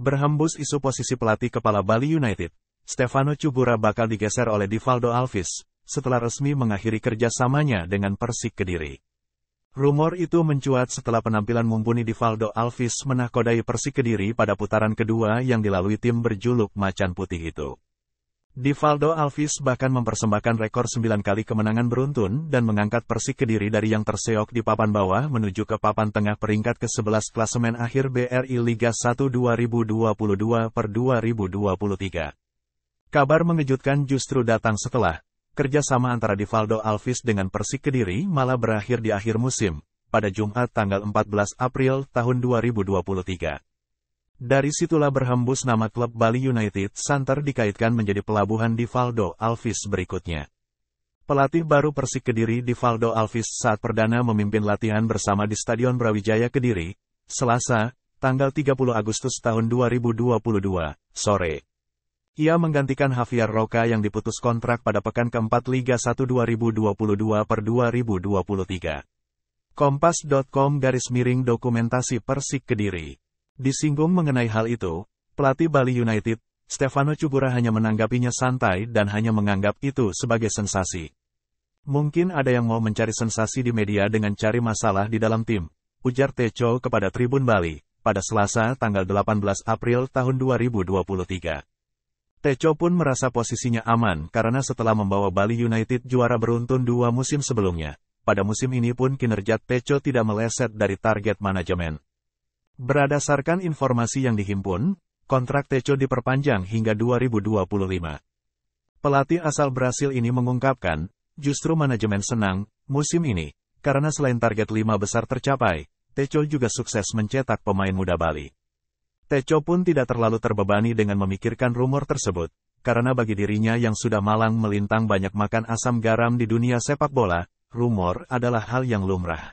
Berhembus isu posisi pelatih kepala Bali United, Stefano Cubura bakal digeser oleh Divaldo Alves, setelah resmi mengakhiri kerjasamanya dengan Persik Kediri. Rumor itu mencuat setelah penampilan mumpuni Divaldo Alves menakodai Persik Kediri pada putaran kedua yang dilalui tim berjuluk Macan Putih itu. Divaldo Alves bahkan mempersembahkan rekor 9 kali kemenangan beruntun dan mengangkat Persik Kediri dari yang terseok di papan bawah menuju ke papan tengah peringkat ke-11 klasemen akhir BRI Liga 1 2022 per 2023. Kabar mengejutkan justru datang setelah kerjasama antara Divaldo Alves dengan Persik Kediri malah berakhir di akhir musim, pada Jumat tanggal 14 April tahun 2023. Dari situlah berhembus nama klub Bali United Santer dikaitkan menjadi pelabuhan di Divaldo Alves berikutnya. Pelatih baru Persik Kediri Divaldo Alves saat perdana memimpin latihan bersama di Stadion Brawijaya Kediri, Selasa, tanggal 30 Agustus tahun 2022, sore. Ia menggantikan Javier Roca yang diputus kontrak pada pekan keempat Liga 1 2022 per 2023. Kompas.com garis miring dokumentasi Persik Kediri Disinggung mengenai hal itu, pelatih Bali United, Stefano Cugura hanya menanggapinya santai dan hanya menganggap itu sebagai sensasi. Mungkin ada yang mau mencari sensasi di media dengan cari masalah di dalam tim, ujar Teco kepada Tribun Bali, pada Selasa tanggal 18 April tahun 2023. Teco pun merasa posisinya aman karena setelah membawa Bali United juara beruntun dua musim sebelumnya. Pada musim ini pun kinerja Teco tidak meleset dari target manajemen. Berdasarkan informasi yang dihimpun, kontrak Tejo diperpanjang hingga 2025. Pelatih asal Brasil ini mengungkapkan, justru manajemen senang, musim ini, karena selain target lima besar tercapai, Tejo juga sukses mencetak pemain muda Bali. Tejo pun tidak terlalu terbebani dengan memikirkan rumor tersebut, karena bagi dirinya yang sudah malang melintang banyak makan asam garam di dunia sepak bola, rumor adalah hal yang lumrah.